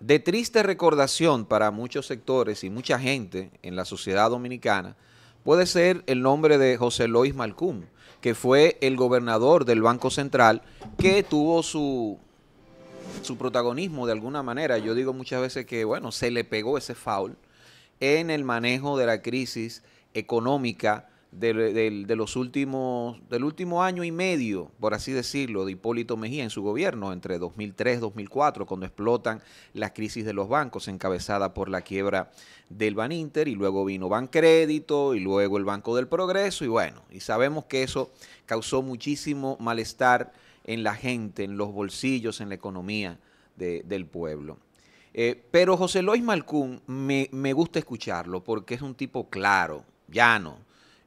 De triste recordación para muchos sectores y mucha gente en la sociedad dominicana puede ser el nombre de José Lois Malcún, que fue el gobernador del Banco Central que tuvo su, su protagonismo de alguna manera. Yo digo muchas veces que, bueno, se le pegó ese foul en el manejo de la crisis económica del, de los últimos, del último año y medio, por así decirlo, de Hipólito Mejía en su gobierno, entre 2003 2004, cuando explotan las crisis de los bancos encabezada por la quiebra del Baninter, y luego vino Bancrédito, y luego el Banco del Progreso, y bueno, y sabemos que eso causó muchísimo malestar en la gente, en los bolsillos, en la economía del pueblo. Eh, pero José Lois Malcún me, me gusta escucharlo porque es un tipo claro, llano,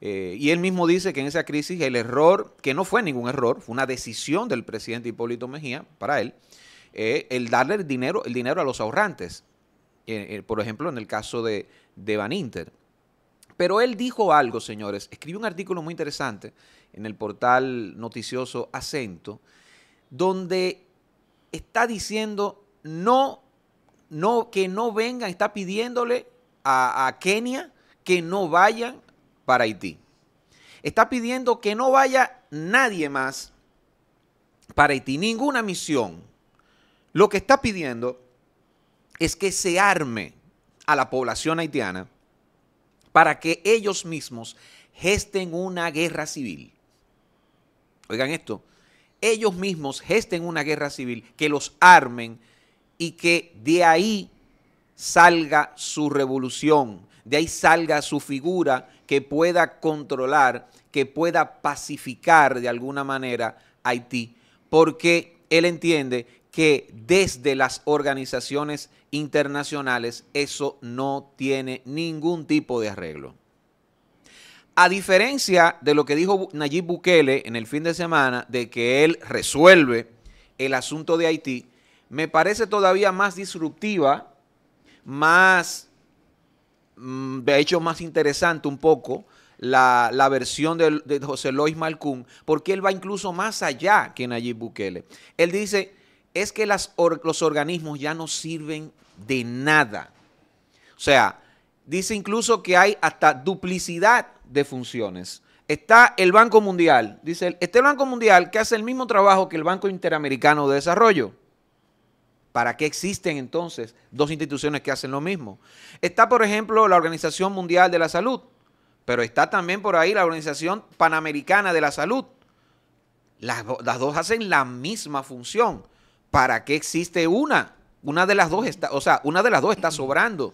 eh, y él mismo dice que en esa crisis el error, que no fue ningún error, fue una decisión del presidente Hipólito Mejía para él, eh, el darle el dinero, el dinero a los ahorrantes. Eh, por ejemplo, en el caso de, de Van Inter. Pero él dijo algo, señores. Escribió un artículo muy interesante en el portal noticioso Acento, donde está diciendo no, no, que no vengan, está pidiéndole a, a Kenia que no vayan para Haití. Está pidiendo que no vaya nadie más para Haití, ninguna misión. Lo que está pidiendo es que se arme a la población haitiana para que ellos mismos gesten una guerra civil. Oigan esto, ellos mismos gesten una guerra civil, que los armen y que de ahí salga su revolución, de ahí salga su figura que pueda controlar, que pueda pacificar de alguna manera Haití, porque él entiende que desde las organizaciones internacionales eso no tiene ningún tipo de arreglo. A diferencia de lo que dijo Nayib Bukele en el fin de semana, de que él resuelve el asunto de Haití, me parece todavía más disruptiva, más de mm, hecho más interesante un poco la, versión de, José Lois Malcún, porque él va incluso más allá que Nayib Bukele. Él dice, es que los organismos ya no sirven de nada. O sea, dice incluso que hay hasta duplicidad de funciones. Está el Banco Mundial, dice, este Banco Mundial que hace el mismo trabajo que el Banco Interamericano de Desarrollo ¿Para qué existen entonces dos instituciones que hacen lo mismo? Está, por ejemplo, la Organización Mundial de la Salud, pero está también por ahí la Organización Panamericana de la Salud. Las, dos hacen la misma función. ¿Para qué existe una? Una de las dos está, o sea, una de las dos está sobrando.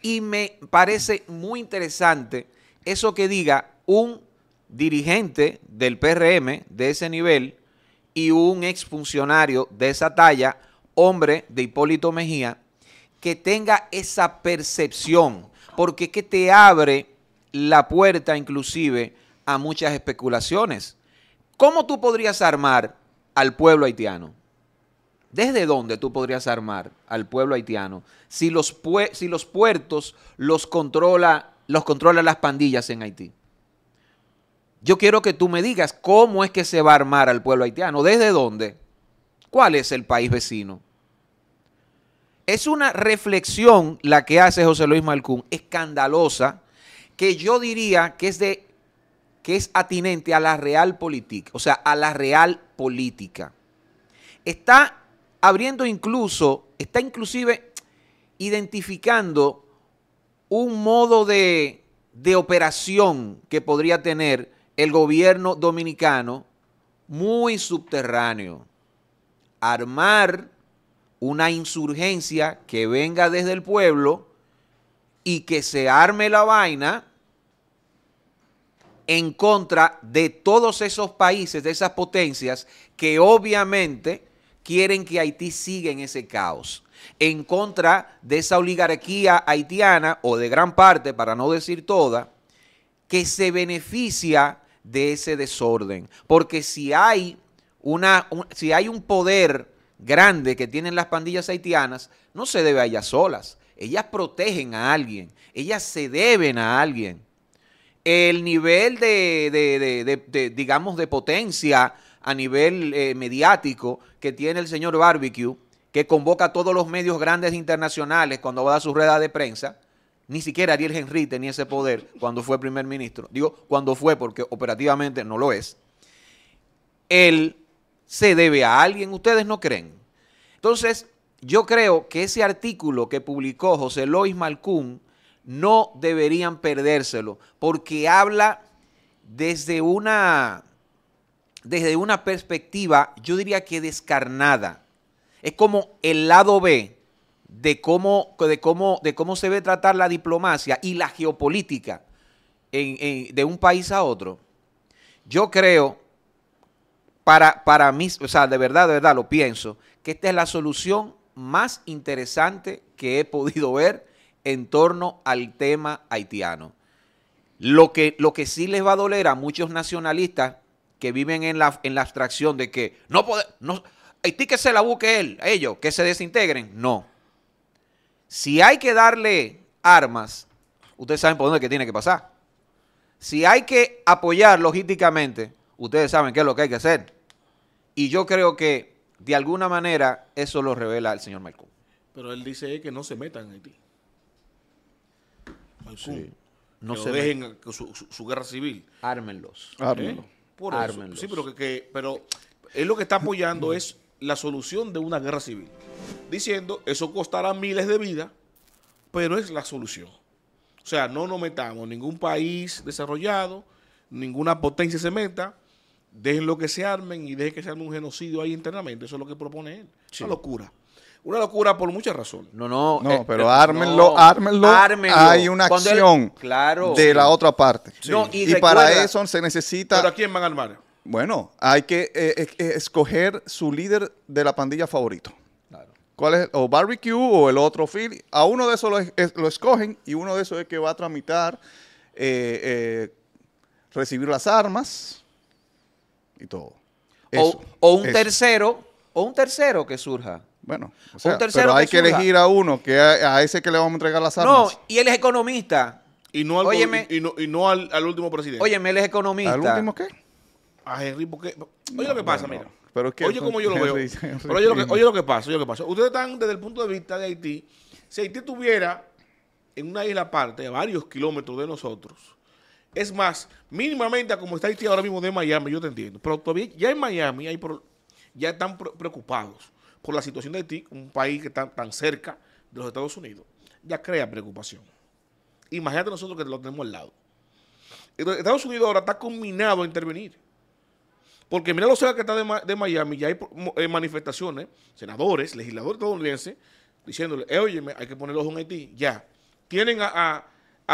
Y me parece muy interesante eso que diga un dirigente del PRM de ese nivel y un exfuncionario de esa talla, hombre de Hipólito Mejía, que tenga esa percepción, porque que te abre la puerta inclusive a muchas especulaciones. ¿Cómo tú podrías armar al pueblo haitiano? ¿Desde dónde tú podrías armar al pueblo haitiano si los, si los puertos los controla, los controla las pandillas en Haití? Yo quiero que tú me digas cómo es que se va a armar al pueblo haitiano, desde dónde, cuál es el país vecino. Es una reflexión la que hace José Luis Malcún, escandalosa, que yo diría que es de que es atinente a la real política, o sea, a la real política. Está abriendo incluso, está inclusive identificando un modo de, de operación que podría tener el gobierno dominicano muy subterráneo. Armar una insurgencia que venga desde el pueblo y que se arme la vaina en contra de todos esos países, de esas potencias que obviamente quieren que Haití siga en ese caos, en contra de esa oligarquía haitiana o de gran parte, para no decir toda, que se beneficia de ese desorden. Porque si hay, una, un, si hay un poder grande que tienen las pandillas haitianas, no se debe a ellas solas. Ellas protegen a alguien, ellas se deben a alguien. El nivel de, de, digamos, de potencia a nivel eh, mediático que tiene el señor Barbecue, que convoca a todos los medios grandes internacionales cuando va a su rueda de prensa, ni siquiera Ariel Henry tenía ese poder cuando fue primer ministro. Digo, cuando fue porque operativamente no lo es. Él se debe a alguien, ustedes no creen. Entonces, yo creo que ese artículo que publicó José Lois Malcún no deberían perdérselo, porque habla desde una, desde una perspectiva, yo diría que descarnada. Es como el lado B de cómo, de cómo, de cómo se ve tratar la diplomacia y la geopolítica de un país a otro, yo creo, para, para mí, o sea, de verdad, de verdad lo pienso, que esta es la solución más interesante que he podido ver en torno al tema haitiano. Lo que, lo que sí les va a doler a muchos nacionalistas que viven en la, en la abstracción de que no, puede no Haití que se la busque él, ellos, que se desintegren, no. Si hay que darle armas, ustedes saben por dónde que tiene que pasar. Si hay que apoyar logísticamente, ustedes saben qué es lo que hay que hacer. Y yo creo que de alguna manera eso lo revela el señor Malcún. Pero él dice que no se metan en Haití. No se dejen Su, guerra civil. Ármenlos. Ármenlos. ¿Eh? Sí, pero que, pero él lo que está apoyando es la solución de una guerra civil, diciendo eso costará miles de vidas, pero es la solución. O sea, no nos metamos, ningún país desarrollado, ninguna potencia se meta, dejen lo que se armen y dejen que se arme un genocidio ahí internamente. Eso es lo que propone él. Una locura. Una locura por muchas razones. No, no. No, eh, pero eh, ármenlo, ármenlo, Hay una acción claro, de la otra parte. No, y, para eso se necesita. ¿Pero a quién van a armar? Bueno, hay que eh, eh, escoger su líder de la pandilla favorito. Claro. ¿Cuál es? O Barbecue o el otro Phil. A uno de esos lo, escogen y uno de esos es que va a tramitar eh, recibir las armas y todo. o, un tercero, o un tercero que surja. Bueno, pero hay que, elegir a uno, que a, ese que le vamos a entregar las armas. No, y él es economista. Y no al, no, al, último presidente. Óyeme, él es economista. ¿Al último qué? a Henry porque... Oye lo que pasa, mira. oye como yo lo veo. oye lo, que, pasa, lo que pasa. Ustedes están desde el punto de vista de Haití. Si Haití tuviera en una isla aparte, a varios kilómetros de nosotros, es más, mínimamente como está Haití ahora mismo de Miami, yo te entiendo. Pero todavía ya en Miami hay ya están preocupados por la situación de Haití, un país que está tan cerca de los Estados Unidos. Ya crea preocupación. Imagínate nosotros que lo tenemos al lado. Estados Unidos ahora está combinado a intervenir. Porque mira lo que está de, Miami, ya hay eh, manifestaciones, senadores, legisladores estadounidenses, diciéndole, oye, eh, hay que poner ojo en Haití, ya. Tienen a,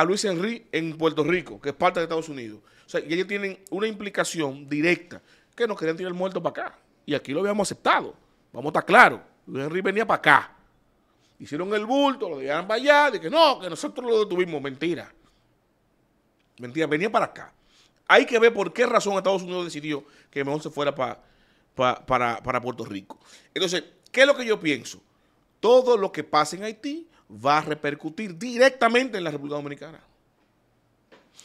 Luis Henry en Puerto Rico, que es parte de Estados Unidos. O sea, y ellos tienen una implicación directa, que nos querían tirar muerto para acá. Y aquí lo habíamos aceptado, vamos a estar claros. Luis Henry venía para acá. Hicieron el bulto, lo dejaron para allá, de que no, que nosotros lo detuvimos. Mentira. Mentira, venía para acá hay que ver por qué razón Estados Unidos decidió que mejor se fuera para, para Puerto Rico. Entonces, ¿qué es lo que yo pienso? Todo lo que pase en Haití va a repercutir directamente en la República Dominicana.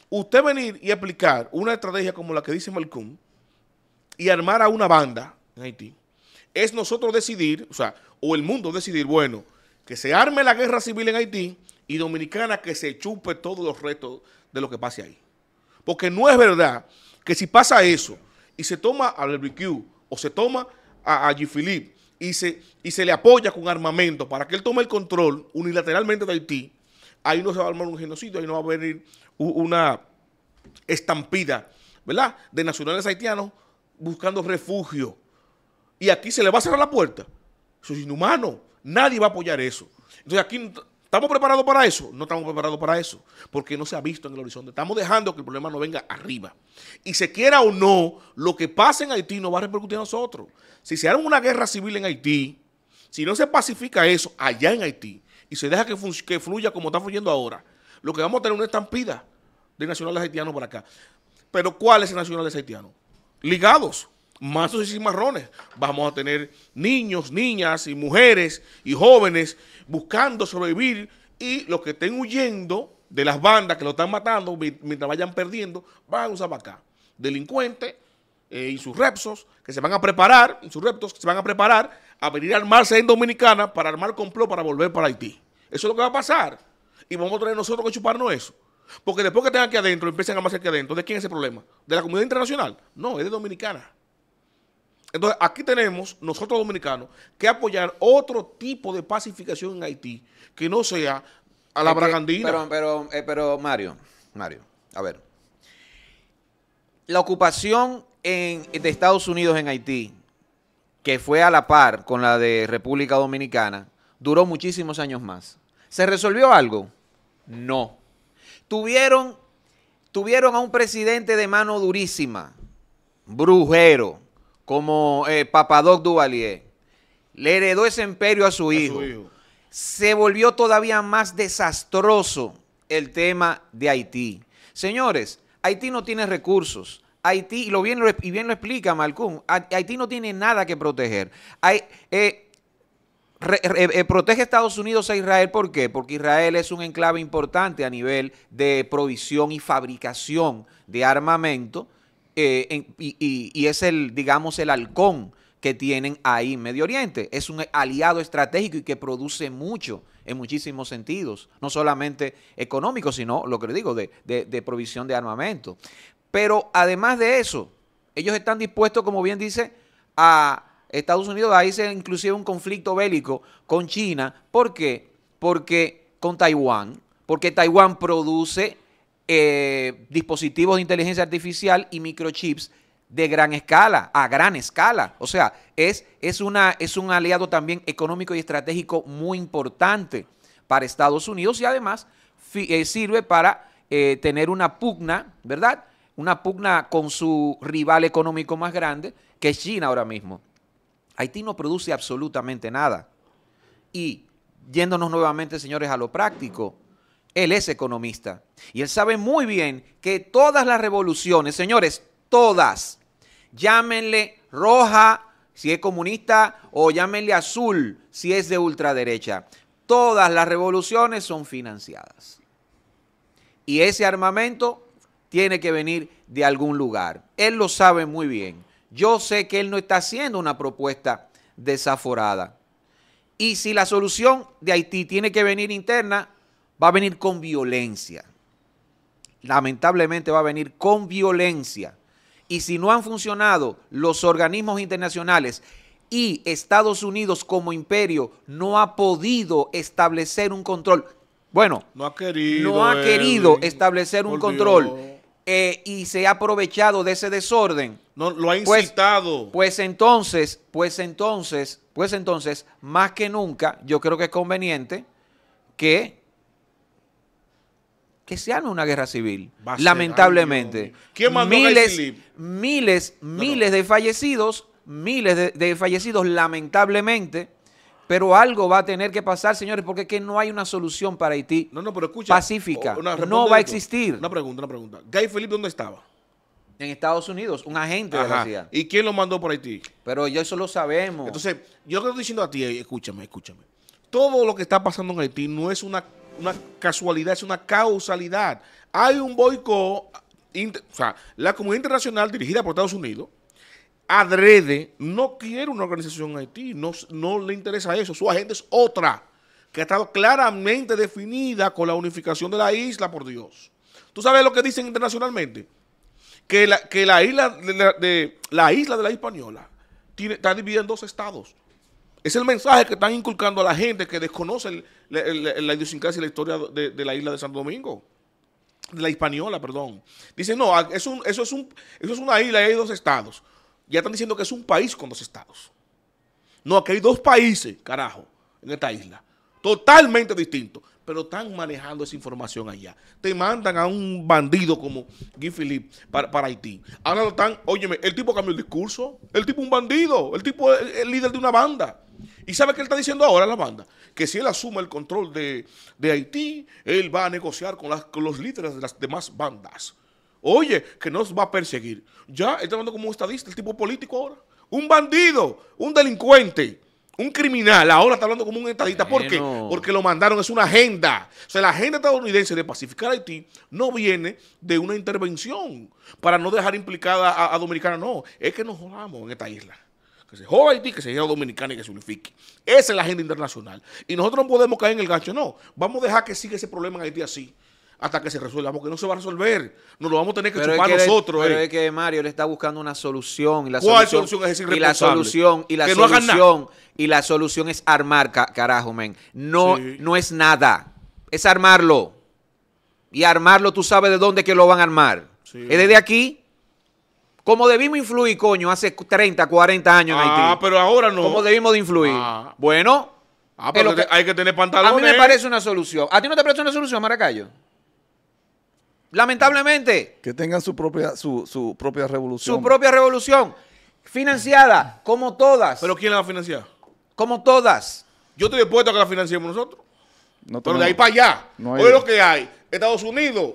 Usted venir y aplicar una estrategia como la que dice Malcolm y armar a una banda en Haití, es nosotros decidir, o sea, o el mundo decidir, bueno, que se arme la guerra civil en Haití y Dominicana que se chupe todos los retos de lo que pase ahí. Porque no es verdad que si pasa eso y se toma al BBQ o se toma a, a y se, y se le apoya con armamento para que él tome el control unilateralmente de Haití, ahí no se va a armar un genocidio, ahí no va a venir una estampida, ¿verdad?, de nacionales haitianos buscando refugio. Y aquí se le va a cerrar la puerta. Eso es inhumano. Nadie va a apoyar eso. Entonces aquí ¿Estamos preparados para eso? No estamos preparados para eso, porque no se ha visto en el horizonte. Estamos dejando que el problema no venga arriba. Y se quiera o no, lo que pasa en Haití no va a repercutir a nosotros. Si se arma una guerra civil en Haití, si no se pacifica eso allá en Haití y se deja que, fluya como está fluyendo ahora, lo que vamos a tener es una estampida de nacionales haitianos para acá. Pero ¿cuáles nacionales haitianos? Ligados mazos y cimarrones. Vamos a tener niños, niñas y mujeres y jóvenes buscando sobrevivir y los que estén huyendo de las bandas que lo están matando mientras vayan perdiendo, van a usar para acá. Delincuentes y eh, sus repsos que se van a preparar, sus reptos que se van a preparar a venir a armarse en Dominicana para armar complot para volver para Haití. Eso es lo que va a pasar. Y vamos a tener nosotros que chuparnos eso. Porque después que tengan aquí adentro, empiezan a armarse aquí adentro, ¿de quién es el problema? ¿De la comunidad internacional? No, es de Dominicana. Entonces, aquí tenemos nosotros dominicanos que apoyar otro tipo de pacificación en Haití que no sea a la bragandina. pero, pero, eh, pero Mario, Mario, a ver. La ocupación de Estados Unidos en Haití, que fue a la par con la de República Dominicana, duró muchísimos años más. ¿Se resolvió algo? No. Tuvieron, tuvieron a un presidente de mano durísima, brujero, como eh, Papadoc Duvalier, le heredó ese imperio a, su, hijo. se volvió todavía más desastroso el tema de Haití. Señores, Haití no tiene recursos. Haití, y, bien, lo, explica Malcolm, Haití no tiene nada que proteger. Hay, eh, eh, protege Estados Unidos a Israel, ¿por qué? Porque Israel es un enclave importante a nivel de provisión y fabricación de armamento eh, y, es el, digamos, el halcón que tienen ahí en Medio Oriente. Es un aliado estratégico y que produce mucho en muchísimos sentidos, no solamente económico, sino lo que le digo, de, de provisión de armamento. Pero además de eso, ellos están dispuestos, como bien dice, a Estados Unidos, ahí se inclusive un conflicto bélico con China. ¿Por qué? Porque con Taiwán, porque Taiwán produce eh, dispositivos de inteligencia artificial y microchips de gran escala, a gran escala. O sea, es, es, una, es un aliado también económico y estratégico muy importante para Estados Unidos y además eh, sirve para eh, tener una pugna, ¿verdad? Una pugna con su rival económico más grande, que es China ahora mismo. Haití no produce absolutamente nada. Y yéndonos nuevamente, señores, a lo práctico, él es economista y él sabe muy bien que todas las revoluciones, señores, todas, llámenle roja si es comunista o llámenle azul si es de ultraderecha, todas las revoluciones son financiadas. Y ese armamento tiene que venir de algún lugar. Él lo sabe muy bien. Yo sé que él no está haciendo una propuesta desaforada. Y si la solución de Haití tiene que venir interna, va a venir con violencia. Lamentablemente va a venir con violencia. Y si no han funcionado los organismos internacionales y Estados Unidos como imperio no ha podido establecer un control, bueno, no ha querido, no ha querido establecer un control eh, y se ha aprovechado de ese desorden. No, lo ha pues, incitado. pues entonces, pues entonces, pues entonces, más que nunca, yo creo que es conveniente que que se arme una guerra civil. lamentablemente. ¿Quién mandó miles, miles, miles de fallecidos, miles de, fallecidos, lamentablemente. Pero algo va a tener que pasar, señores, porque es que no hay una solución para Haití no, no, pero escucha, pacífica. no, va a existir. Una pregunta, una pregunta. Gay Felipe dónde estaba? En Estados Unidos, un agente de la CIA. ¿Y quién lo mandó por Haití? Pero yo eso lo sabemos. Entonces, yo lo estoy diciendo a ti, escúchame, escúchame. Todo lo que está pasando en Haití no es una una casualidad, es una causalidad. Hay un boicot, o sea, la comunidad internacional dirigida por Estados Unidos, adrede, no quiere una organización Haití, no, no le interesa eso, su agenda es otra, que ha estado claramente definida con la unificación de la isla, por Dios. ¿Tú sabes lo que dicen internacionalmente? Que la, que la, isla, de la, isla de la española tiene, está dividida en dos estados, es el mensaje que están inculcando a la gente que desconoce la idiosincrasia y la historia de, la isla de Santo Domingo. De la Hispaniola, perdón. Dicen, no, eso, es eso es una isla y hay dos estados. Ya están diciendo que es un país con dos estados. No, aquí hay dos países, carajo, en esta isla. Totalmente distintos pero están manejando esa información allá. Te mandan a un bandido como Guy Philippe para, Haití. Ahora lo están, óyeme, el tipo cambió el discurso, el tipo un bandido, el tipo es el, líder de una banda. ¿Y sabe qué él está diciendo ahora la banda? Que si él asume el control de, Haití, él va a negociar con, los líderes de las demás bandas. Oye, que nos va a perseguir. Ya, él está hablando como un estadista, el tipo político ahora. Un bandido, un delincuente un criminal ahora está hablando como un estadista. ¿Por qué? Porque lo mandaron, es una agenda. O sea, la agenda estadounidense de pacificar Haití no viene de una intervención para no dejar implicada a, Dominicana, no. Es que nos jodamos en esta isla que se joda Haití, que se a Dominicana y que se unifique. Esa es la agenda internacional. Y nosotros no podemos caer en el gancho, no. Vamos a dejar que siga ese problema en Haití así hasta que se resuelva, porque no se va a resolver. Nos lo vamos a tener que chupar nosotros. pero eh. es que Mario le está buscando una solución. Y la solución, Y la solución, y la solución, y la solución es armar, carajo, men. No, no es nada. Es armarlo. Y armarlo, tú sabes de dónde que lo van a armar. Es desde aquí. Como debimos influir, coño, hace 30, 40 años en ah, Haití. Ah, pero ahora no. Como debimos de influir? Ah. Bueno. Ah, hay que tener pantalones. A mí me parece una solución. ¿A ti no te parece una solución, Maracayo? Lamentablemente. Que tengan su propia, su, propia revolución. Su propia revolución. Financiada, como todas. ¿Pero quién la va a financiar? Como todas. Yo estoy dispuesto a que la financiemos nosotros. No Pero de ahí para allá. No lo que hay, Estados Unidos,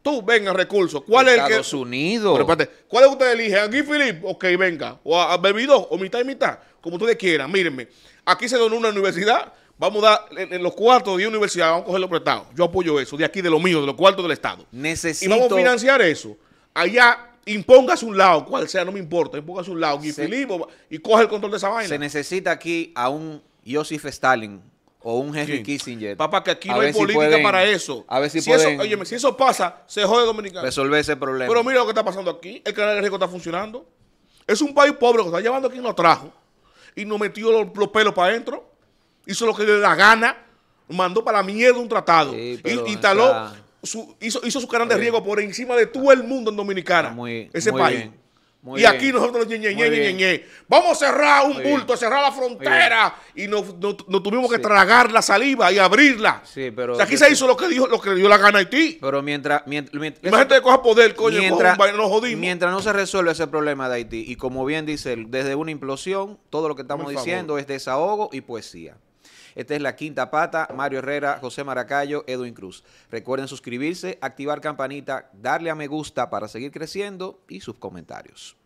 tú venga recursos. ¿Cuál es el que... Estados Unidos. Pero espérate, ¿cuál es usted elige? Aquí Philip, ok, venga. O a, Bebido, o mitad y mitad, como ustedes quieran, mírenme. Aquí se donó una universidad Vamos a dar en, los cuartos de universidad, vamos a coger los prestados. Yo apoyo eso, de aquí, de lo mío, de los cuartos del Estado. Necesito... Y vamos a financiar eso. Allá impóngase un lado, cual sea, no me importa, impóngase un lado, y, y coge el control de esa vaina. Se necesita aquí a un Joseph Stalin o un Henry Kissinger. Papá, que aquí no hay política para eso. A ver si, si pueden. si eso pasa, se jode Dominicano. Resolver ese problema. Pero mira lo que está pasando aquí. El canal de rico está funcionando. Es un país pobre que está llevando aquí nos trajo y nos metió los pelos para adentro hizo lo que le da gana, mandó para la mierda un tratado. y, su, hizo, hizo su canal de riego por encima de todo el mundo en Dominicana, ese país. y aquí nosotros Ñe, Ñe, vamos a cerrar un bulto, a cerrar la frontera y nos, tuvimos que tragar la saliva y abrirla. pero aquí se hizo lo que dijo, lo que dio la gana a Haití. Pero mientras, mientras, imagínate que coja poder, coño, mientras, jodimos. mientras no se resuelve ese problema de Haití y como bien dice él, desde una implosión, todo lo que estamos diciendo es desahogo y poesía. Esta es la quinta pata. Mario Herrera, José Maracayo, Edwin Cruz. Recuerden suscribirse, activar campanita, darle a me gusta para seguir creciendo y sus comentarios.